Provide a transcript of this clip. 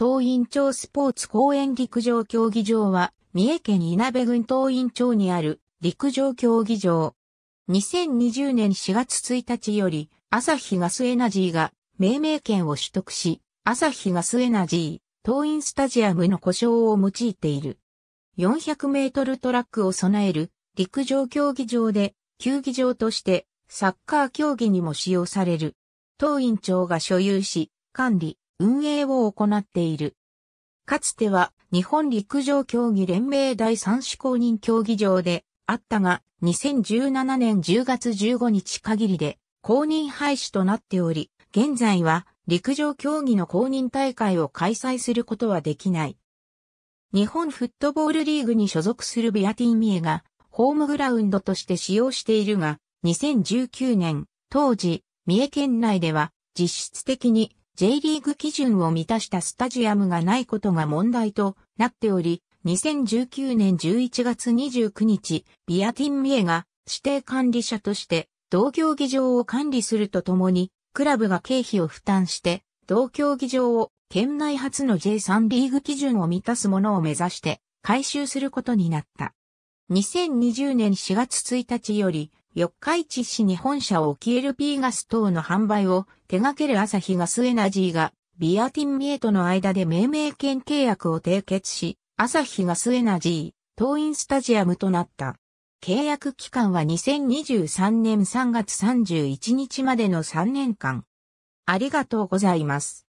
東院町スポーツ公園陸上競技場は、三重県稲部郡東院町にある陸上競技場。2020年4月1日より、朝日ガスエナジーが命名権を取得し、朝日ガスエナジー、東院スタジアムの故障を用いている。400メートルトラックを備える陸上競技場で、球技場としてサッカー競技にも使用される。東院町が所有し、管理、運営を行っている。かつては日本陸上競技連盟第三種公認競技場であったが、2017年10月15日限りで公認廃止となっており、現在は陸上競技の公認大会を開催することはできない。日本フットボールリーグに所属するビアティンミエがホームグラウンドとして使用しているが、2019年、当時、三重県内では実質的に J リーグ基準を満たしたスタジアムがないことが問題となっており、2019年11月29日、ビアティンミエが指定管理者として同競技場を管理するとともに、クラブが経費を負担して、同競技場を県内初の J3 リーグ基準を満たすものを目指して改修することになった。2020年4月1日より四日市市に本社を置き LP ガス等の販売を手掛ける朝日ガスエナジーがビアティンミエとの間で命名権契約を締結し、朝日ガスエナジー、東ンスタジアムとなった。契約期間は2023年3月31日までの3年間。ありがとうございます。